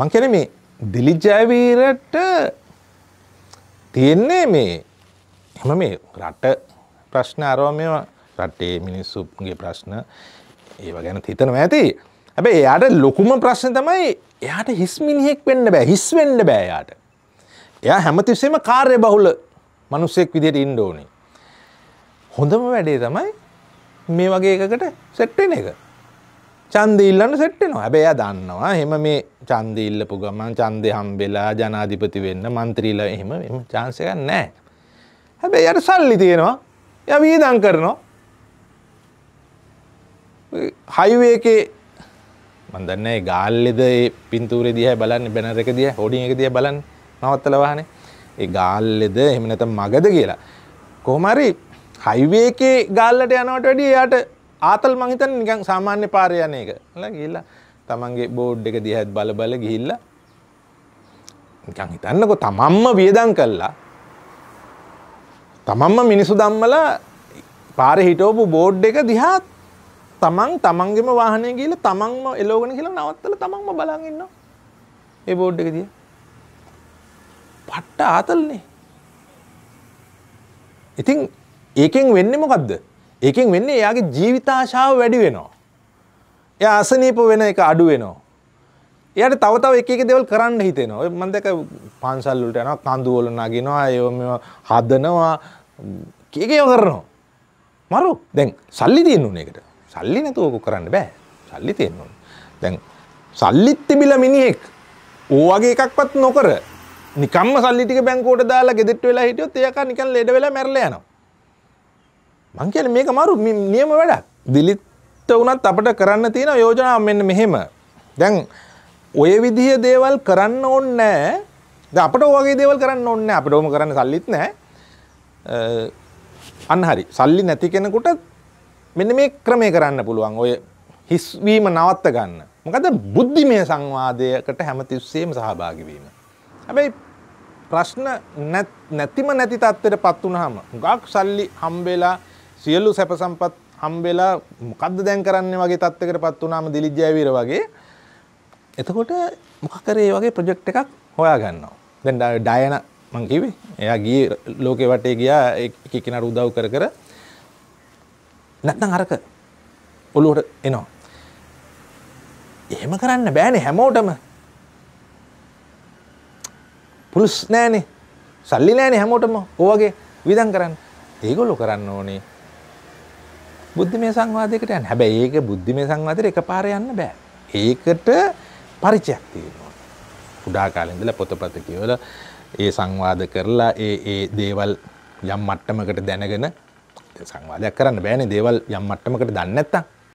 මං කියන මේ දිලිජයවීරට තියෙන්නේ මේ එම මේ රට ප්‍රශ්න අරෝමය රටේ මිනිස්සුගේ ප්‍රශ්න ඒව ගැන හිතනවා ඇති හැබැයි එයාට ලොකුම ප්‍රශ්න තමයි එයාට හිස් මිනිහෙක් වෙන්න බෑ හිස් වෙන්න බෑ යාට එයා හැමතිස්සෙම කාර්ය බහුල මනුස්සෙක් විදියට ඉන්න ඕනේ හොඳම වැඩේ තමයි මේ වගේ එකකට සෙට්ටෙන එක චන්දීල්ලන්න සෙට්ටෙනවා හැබැය දන්නවා හෙම මේ චන්දීල්ලපු ගමන් චන්දය හම්බෙලා ජනාධිපති වෙන්න මන්ත්‍රීල එහෙම එම චාන්සක නෑ. හැබැයි යට සල්ලි තියෙනවා ය වීදං කරනවා හයිවේකේ මදන්න ගාල්ලෙද පින්තුර දිහ බලන්න බැනර එක දිය හොඩි එක දිය බලන් නවත්තලවාන ඒ ගාල්ලෙද එමනත මගද කියලා. කොහමරි හයිවේකේ ගාල්ලට යනවට වැඩිය යට ආතල් මං හිතන්නේ නිකන් සාමාන්‍ය පාරේ යන එක. නේද? ගිහිල්ලා තමන්ගේ බෝඩ් එක දිහාත් බල බල ගිහිල්ලා නිකන් හිතන්නකෝ තමන්ම වියදම් කළා. තමන්ම මිනිසු ධම්මලා පාරේ හිටවපු බෝඩ් එක දිහා තමන් තමන්ගේම වාහනේ ගිහිල්ලා තමන්ම එලවගෙන කියලා නවත්තලා තමන්ම බලන් ඉන්නවා. ඒ බෝඩ් එක දිහා. පට්ට ආතල්නේ. ඉතින් ඒකෙන් වෙන්නේ මොකද්ද? ඒකෙන් වෙන්නේ එයාගේ ජීවිතාශාව වැඩි වෙනවා. එයා අසනීප වෙන එක අඩු වෙනවා. එයාට තව තව එක එක දේවල් කරන්න හිතෙනවා. මම දැක පන්සල් වලට යනවා, කඳු වල නගිනවා, ඒව මේව හදනවා, කීකේව කරනවා. මරු දැන් සල්ලි තියෙන්න ඕනේ ඒකට. සල්ලි නැතුව ඔක කරන්න බෑ. සල්ලි තියෙන්න ඕනේ. දැන් සල්ලිත් තිබිලා මිනිහෙක් ඕ වගේ එකක්වත් නොකර නිකම්ම සල්ලි ටික බැංකුවට දාලා ගෙදෙට්ට වෙලා හිටියොත් එයාක නිකන් ලෙඩ වෙලා මැරලා යනවා. මං කියන්නේ මේක මරු නියම වැඩක්. දිලිත් වුණත් අපිට කරන්න තියෙන යෝජනාව මෙන්න මෙහෙම. දැන් ඔය විදිහ දේවල් කරන්න ඕනේ නැහැ. දැන් අපිට ඔයගේ දේවල් කරන්න ඕනේ නැහැ. අපිට ඕම කරන්න සල්ලිත් නැහැ. අන්න හරි. සල්ලි නැති කෙනෙකුට මෙන්න මේ ක්‍රමය කරන්න පුළුවන්. ඔය හිස්වීම නවත්ත ගන්න. මොකද බුද්ධිමය සංවාදයකට හැමතිස්සෙම සහභාගී වීම. හැබැයි ප්‍රශ්න නැතිම නැති තත්ත්වයට පත් වුනහම ගක් සල්ලි හම්බෙලා සියල්ලු සැප සම්පත් හම්බෙලා මොකද්ද දැන් කරන්නේ වගේ තත්යකට පත් වුණාම දිලිජ් ජයවීර වගේ එතකොට මොකක් කරේ වගේ ප්‍රොජෙක්ට් එකක් හොයාගන්නවා. දැන් ඩයන මං කිව්වේ එයා ගියේ ලෝකේ වටේ ගියා එක කෙනාට උදව් කර කර නැත්නම් අරක ඔලුවට එනවා. එහෙම කරන්න බෑනේ හැමෝටම. පුළුස් නෑනේ. සල්ලි නෑනේ හැමෝටම. ඔවගේ විදන් කරන්න. ඒගොල්ලෝ කරන්න ඕනේ බුද්ධිමය සංවාදයකට යන්න. හැබැයි ඒක බුද්ධිමය සංවාදයට එකපාර යන්න බෑ. ඒකට පරිචයක් තියෙනවා. කුඩා කාලේ ඉඳලා පොතපත කියවලා ඒ සංවාද කරලා ඒ ඒ දේවල් යම් මට්ටමකට දැනගෙන සංවාදයක් කරන්න බෑනේ දේවල් යම් මට්ටමකට දන්නේ නැත්තම්.